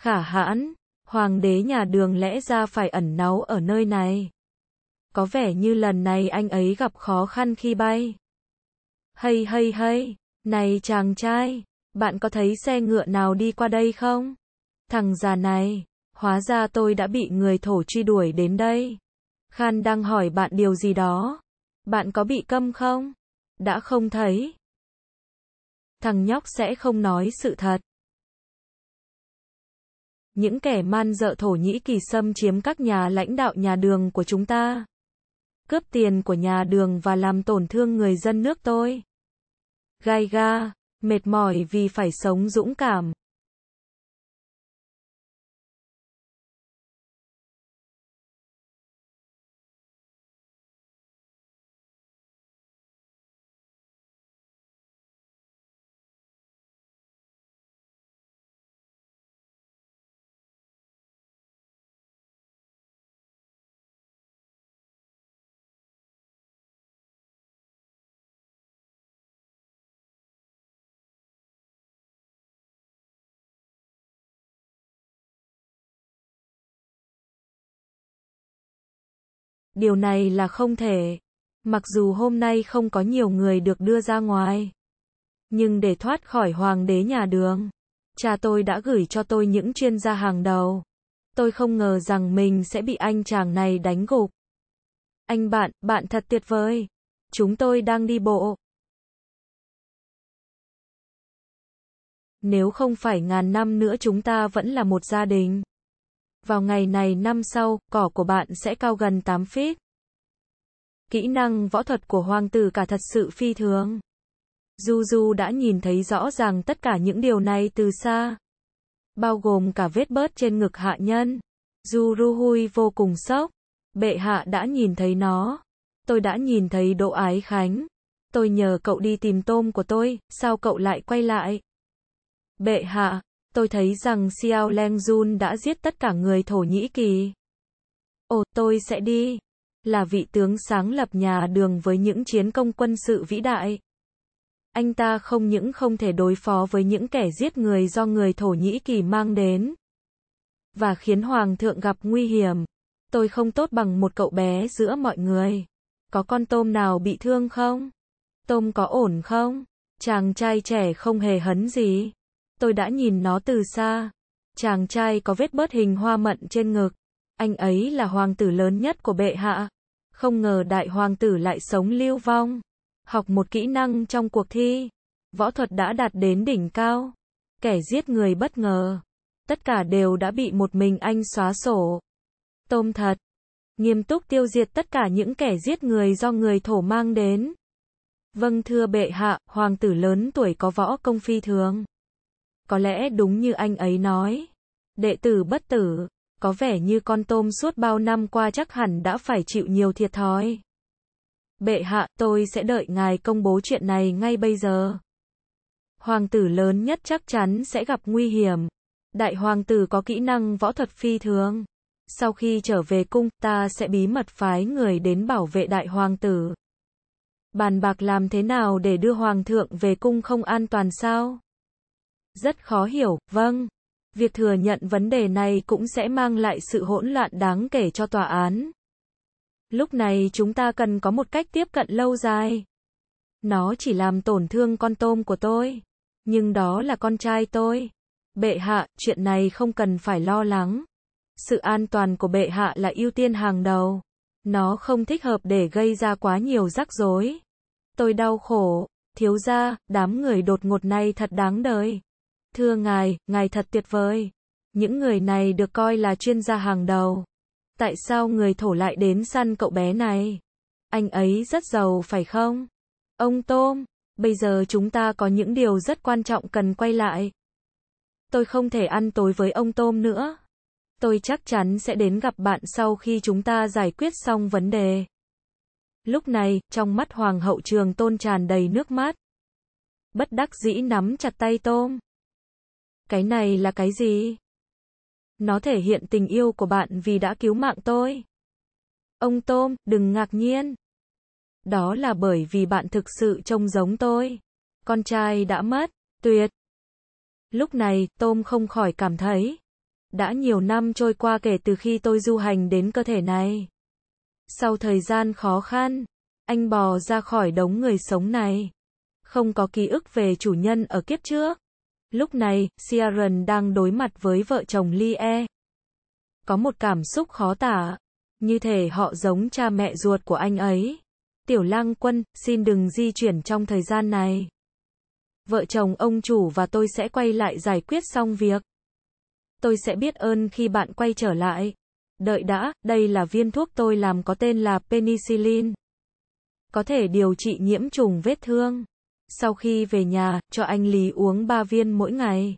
khả hãn, hoàng đế nhà đường lẽ ra phải ẩn náu ở nơi này. Có vẻ như lần này anh ấy gặp khó khăn khi bay. Hay hay hay, này chàng trai, bạn có thấy xe ngựa nào đi qua đây không? Thằng già này, hóa ra tôi đã bị người thổ truy đuổi đến đây. Khan đang hỏi bạn điều gì đó. Bạn có bị câm không? Đã không thấy. Thằng nhóc sẽ không nói sự thật những kẻ man dợ Thổ Nhĩ Kỳ xâm chiếm các nhà lãnh đạo nhà đường của chúng ta. Cướp tiền của nhà đường và làm tổn thương người dân nước tôi. Gai ga, mệt mỏi vì phải sống dũng cảm. Điều này là không thể. Mặc dù hôm nay không có nhiều người được đưa ra ngoài. Nhưng để thoát khỏi hoàng đế nhà đường, cha tôi đã gửi cho tôi những chuyên gia hàng đầu. Tôi không ngờ rằng mình sẽ bị anh chàng này đánh gục. Anh bạn, bạn thật tuyệt vời. Chúng tôi đang đi bộ. Nếu không phải ngàn năm nữa chúng ta vẫn là một gia đình vào ngày này năm sau, cỏ của bạn sẽ cao gần 8 feet. Kỹ năng võ thuật của hoàng tử cả thật sự phi thường. Du Du đã nhìn thấy rõ ràng tất cả những điều này từ xa, bao gồm cả vết bớt trên ngực hạ nhân. Du Ru Hui vô cùng sốc, bệ hạ đã nhìn thấy nó. Tôi đã nhìn thấy độ Ái Khánh. Tôi nhờ cậu đi tìm tôm của tôi, sao cậu lại quay lại? Bệ hạ, Tôi thấy rằng Xiao Leng Jun đã giết tất cả người Thổ Nhĩ Kỳ. Ồ, tôi sẽ đi. Là vị tướng sáng lập nhà đường với những chiến công quân sự vĩ đại. Anh ta không những không thể đối phó với những kẻ giết người do người Thổ Nhĩ Kỳ mang đến. Và khiến Hoàng thượng gặp nguy hiểm. Tôi không tốt bằng một cậu bé giữa mọi người. Có con tôm nào bị thương không? Tôm có ổn không? Chàng trai trẻ không hề hấn gì. Tôi đã nhìn nó từ xa. Chàng trai có vết bớt hình hoa mận trên ngực. Anh ấy là hoàng tử lớn nhất của bệ hạ. Không ngờ đại hoàng tử lại sống lưu vong. Học một kỹ năng trong cuộc thi. Võ thuật đã đạt đến đỉnh cao. Kẻ giết người bất ngờ. Tất cả đều đã bị một mình anh xóa sổ. Tôm thật. Nghiêm túc tiêu diệt tất cả những kẻ giết người do người thổ mang đến. Vâng thưa bệ hạ, hoàng tử lớn tuổi có võ công phi thường có lẽ đúng như anh ấy nói. Đệ tử bất tử, có vẻ như con tôm suốt bao năm qua chắc hẳn đã phải chịu nhiều thiệt thói Bệ hạ, tôi sẽ đợi ngài công bố chuyện này ngay bây giờ. Hoàng tử lớn nhất chắc chắn sẽ gặp nguy hiểm. Đại hoàng tử có kỹ năng võ thuật phi thường. Sau khi trở về cung, ta sẽ bí mật phái người đến bảo vệ đại hoàng tử. Bàn bạc làm thế nào để đưa hoàng thượng về cung không an toàn sao? Rất khó hiểu, vâng. Việc thừa nhận vấn đề này cũng sẽ mang lại sự hỗn loạn đáng kể cho tòa án. Lúc này chúng ta cần có một cách tiếp cận lâu dài. Nó chỉ làm tổn thương con tôm của tôi. Nhưng đó là con trai tôi. Bệ hạ, chuyện này không cần phải lo lắng. Sự an toàn của bệ hạ là ưu tiên hàng đầu. Nó không thích hợp để gây ra quá nhiều rắc rối. Tôi đau khổ, thiếu gia, đám người đột ngột này thật đáng đời. Thưa ngài, ngài thật tuyệt vời. Những người này được coi là chuyên gia hàng đầu. Tại sao người thổ lại đến săn cậu bé này? Anh ấy rất giàu phải không? Ông Tôm, bây giờ chúng ta có những điều rất quan trọng cần quay lại. Tôi không thể ăn tối với ông Tôm nữa. Tôi chắc chắn sẽ đến gặp bạn sau khi chúng ta giải quyết xong vấn đề. Lúc này, trong mắt Hoàng hậu trường tôn tràn đầy nước mắt. Bất đắc dĩ nắm chặt tay Tôm. Cái này là cái gì? Nó thể hiện tình yêu của bạn vì đã cứu mạng tôi. Ông Tôm, đừng ngạc nhiên. Đó là bởi vì bạn thực sự trông giống tôi. Con trai đã mất, tuyệt. Lúc này, Tôm không khỏi cảm thấy. Đã nhiều năm trôi qua kể từ khi tôi du hành đến cơ thể này. Sau thời gian khó khăn, anh bò ra khỏi đống người sống này. Không có ký ức về chủ nhân ở kiếp trước. Lúc này, Ciaran đang đối mặt với vợ chồng Lie. Có một cảm xúc khó tả. Như thể họ giống cha mẹ ruột của anh ấy. Tiểu lang quân, xin đừng di chuyển trong thời gian này. Vợ chồng ông chủ và tôi sẽ quay lại giải quyết xong việc. Tôi sẽ biết ơn khi bạn quay trở lại. Đợi đã, đây là viên thuốc tôi làm có tên là penicillin. Có thể điều trị nhiễm trùng vết thương. Sau khi về nhà, cho anh Lý uống 3 viên mỗi ngày.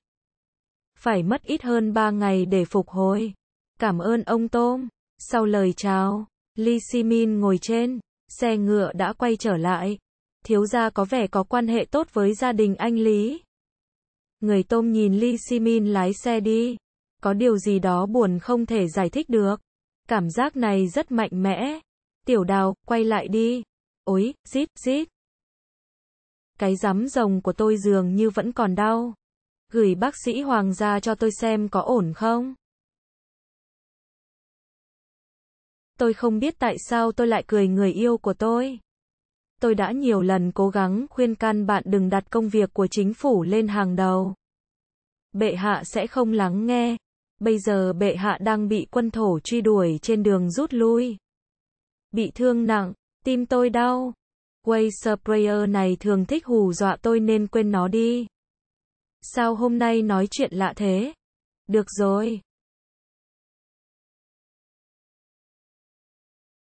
Phải mất ít hơn 3 ngày để phục hồi. Cảm ơn ông Tôm. Sau lời chào, Lee Simin ngồi trên, xe ngựa đã quay trở lại. Thiếu gia có vẻ có quan hệ tốt với gia đình anh Lý. Người Tôm nhìn Lee Simin lái xe đi. Có điều gì đó buồn không thể giải thích được. Cảm giác này rất mạnh mẽ. Tiểu đào, quay lại đi. Ôi, xít, xít. Cái rắm rồng của tôi dường như vẫn còn đau. Gửi bác sĩ Hoàng ra cho tôi xem có ổn không. Tôi không biết tại sao tôi lại cười người yêu của tôi. Tôi đã nhiều lần cố gắng khuyên can bạn đừng đặt công việc của chính phủ lên hàng đầu. Bệ hạ sẽ không lắng nghe. Bây giờ bệ hạ đang bị quân thổ truy đuổi trên đường rút lui. Bị thương nặng, tim tôi đau. Quay sprayer này thường thích hù dọa tôi nên quên nó đi. Sao hôm nay nói chuyện lạ thế? Được rồi.